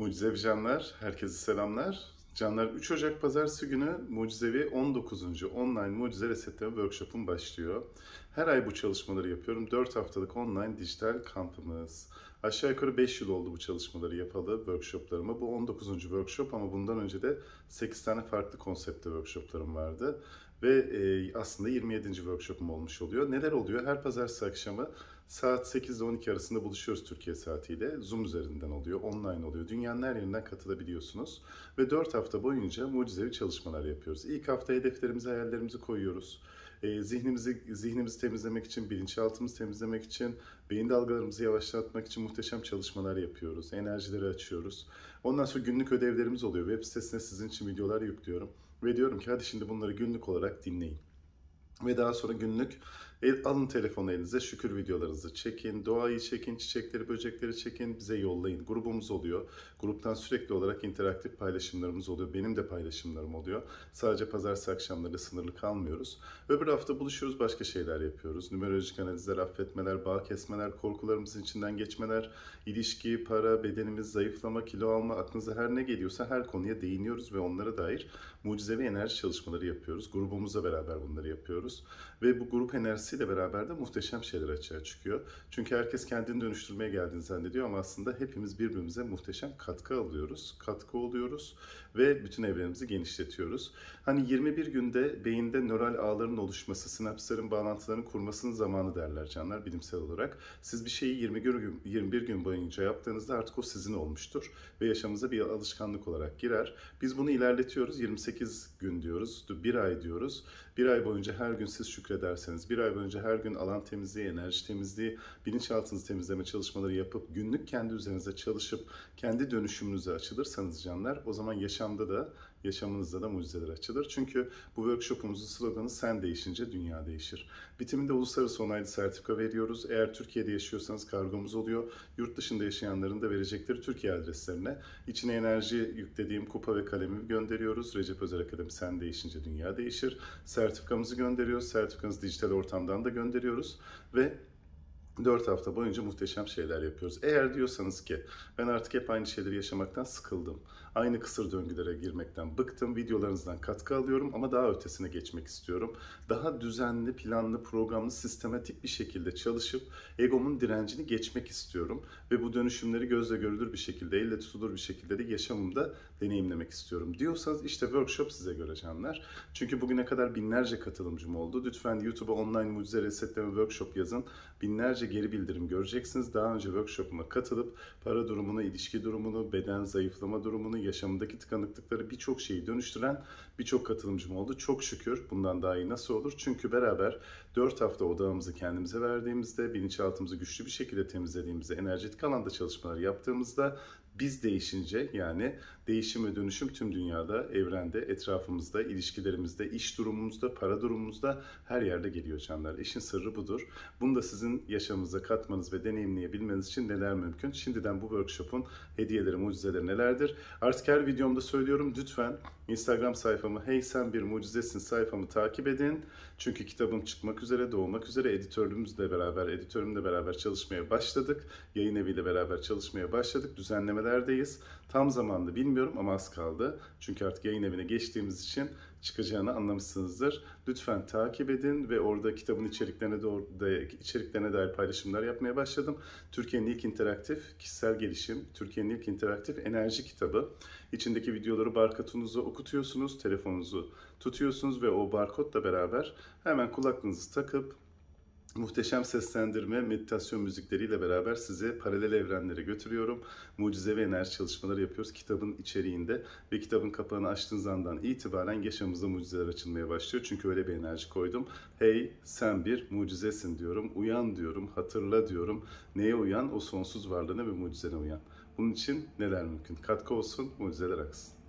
Mucizevi Canlar, herkese selamlar. Canlar 3 Ocak Pazartesi günü Mucizevi 19. Online Mucize Resetleme Workshop'um başlıyor. Her ay bu çalışmaları yapıyorum. 4 haftalık online dijital kampımız. Aşağı yukarı 5 yıl oldu bu çalışmaları yapalı Workshoplarımı Bu 19. workshop ama bundan önce de 8 tane farklı konsepte workshoplarım vardı ve e, aslında 27. workshop'um olmuş oluyor. Neler oluyor? Her pazartesi akşamı saat 8 ile 12 arasında buluşuyoruz Türkiye saatiyle. Zoom üzerinden oluyor, online oluyor. Dünyanın her yerinden katılabiliyorsunuz. Ve 4 hafta boyunca mucizevi çalışmalar yapıyoruz. İlk hafta hedeflerimizi, hayallerimizi koyuyoruz e, zihnimizi zihnimizi temizlemek için, bilinçaltımızı temizlemek için, beyin dalgalarımızı yavaşlatmak için muhteşem çalışmalar yapıyoruz. Enerjileri açıyoruz. Ondan sonra günlük ödevlerimiz oluyor. Web sitesine sizin için videolar yüklüyorum. Ve diyorum ki hadi şimdi bunları günlük olarak dinleyin. Ve daha sonra günlük el, alın telefonu elinize şükür videolarınızı çekin, doğayı çekin, çiçekleri, böcekleri çekin, bize yollayın. Grubumuz oluyor. Gruptan sürekli olarak interaktif paylaşımlarımız oluyor. Benim de paylaşımlarım oluyor. Sadece pazartesi akşamları sınırlı kalmıyoruz. Öbür hafta buluşuyoruz, başka şeyler yapıyoruz. Numerolojik analizler, affetmeler, bağ kesmeler, korkularımızın içinden geçmeler, ilişki, para, bedenimiz, zayıflama, kilo alma, aklınıza her ne geliyorsa her konuya değiniyoruz ve onlara dair mucizevi enerji çalışmaları yapıyoruz. Grubumuzla beraber bunları yapıyoruz yapıyoruz. Ve bu grup enerjisiyle beraber de muhteşem şeyler açığa çıkıyor. Çünkü herkes kendini dönüştürmeye geldiğini zannediyor ama aslında hepimiz birbirimize muhteşem katkı alıyoruz, katkı oluyoruz ve bütün evrenimizi genişletiyoruz. Hani 21 günde beyinde nöral ağların oluşması, sinapsların bağlantılarını kurmasının zamanı derler canlar bilimsel olarak. Siz bir şeyi 20 gün, 21 gün boyunca yaptığınızda artık o sizin olmuştur ve yaşamınıza bir alışkanlık olarak girer. Biz bunu ilerletiyoruz. 28 gün diyoruz, bir ay diyoruz. Bir ay boyunca her gün siz şükrederseniz, bir ay boyunca her gün alan temizliği, enerji temizliği, bilinçaltınızı temizleme çalışmaları yapıp günlük kendi üzerinize çalışıp kendi dönüşümünüze açılırsanız canlar o zaman yaşamda da yaşamınızda da mucizeler açılır. Çünkü bu workshopumuzun sloganı sen değişince dünya değişir. Bitiminde uluslararası onaylı sertifika veriyoruz. Eğer Türkiye'de yaşıyorsanız kargomuz oluyor. Yurt dışında yaşayanların da verecekleri Türkiye adreslerine. içine enerji yüklediğim kupa ve kalemi gönderiyoruz. Recep Özel Akademi sen değişince dünya değişir. Sertifikamızı gönderiyoruz gönderiyoruz. Sertifikanızı dijital ortamdan da gönderiyoruz ve 4 hafta boyunca muhteşem şeyler yapıyoruz. Eğer diyorsanız ki ben artık hep aynı şeyleri yaşamaktan sıkıldım. Aynı kısır döngülere girmekten bıktım. Videolarınızdan katkı alıyorum ama daha ötesine geçmek istiyorum. Daha düzenli, planlı, programlı, sistematik bir şekilde çalışıp egomun direncini geçmek istiyorum. Ve bu dönüşümleri gözle görülür bir şekilde, elle tutulur bir şekilde de yaşamımda deneyimlemek istiyorum diyorsanız işte workshop size göre canlar. Çünkü bugüne kadar binlerce katılımcım oldu. Lütfen YouTube'a online mucize resetleme workshop yazın. Binlerce geri bildirim göreceksiniz. Daha önce workshop'uma katılıp para durumunu, ilişki durumunu, beden zayıflama durumunu, yaşamındaki tıkanıklıkları birçok şeyi dönüştüren birçok katılımcım oldu. Çok şükür bundan daha iyi nasıl olur? Çünkü beraber 4 hafta odağımızı kendimize verdiğimizde, bilinçaltımızı güçlü bir şekilde temizlediğimizde, enerjetik alanda çalışmalar yaptığımızda biz değişince yani değişim ve dönüşüm tüm dünyada, evrende, etrafımızda, ilişkilerimizde, iş durumumuzda, para durumumuzda her yerde geliyor canlar. İşin sırrı budur. Bunu da sizin yaşamınıza katmanız ve deneyimleyebilmeniz için neler mümkün? Şimdiden bu workshop'un hediyeleri, mucizeleri nelerdir? Artık her videomda söylüyorum lütfen Instagram sayfamı Hey Sen Bir Mucizesin sayfamı takip edin. Çünkü kitabım çıkmak üzere, doğmak üzere editörümüzle beraber, editörümle beraber çalışmaya başladık. Yayın eviyle beraber çalışmaya başladık. Düzenlemeler nerelerdeyiz. Tam zamanlı bilmiyorum ama az kaldı. Çünkü artık yayın evine geçtiğimiz için çıkacağını anlamışsınızdır. Lütfen takip edin ve orada kitabın içeriklerine, doğru, içeriklerine dair paylaşımlar yapmaya başladım. Türkiye'nin ilk interaktif kişisel gelişim, Türkiye'nin ilk interaktif enerji kitabı. İçindeki videoları barkodunuzu okutuyorsunuz, telefonunuzu tutuyorsunuz ve o barkodla beraber hemen kulaklığınızı takıp muhteşem seslendirme, meditasyon müzikleriyle beraber size paralel evrenlere götürüyorum. Mucizevi enerji çalışmaları yapıyoruz kitabın içeriğinde ve kitabın kapağını açtığınız andan itibaren yaşamımızda mucizeler açılmaya başlıyor. Çünkü öyle bir enerji koydum. Hey sen bir mucizesin diyorum, uyan diyorum, hatırla diyorum. Neye uyan? O sonsuz varlığına ve mucizene uyan. Bunun için neler mümkün? Katkı olsun, mucizeler aksın.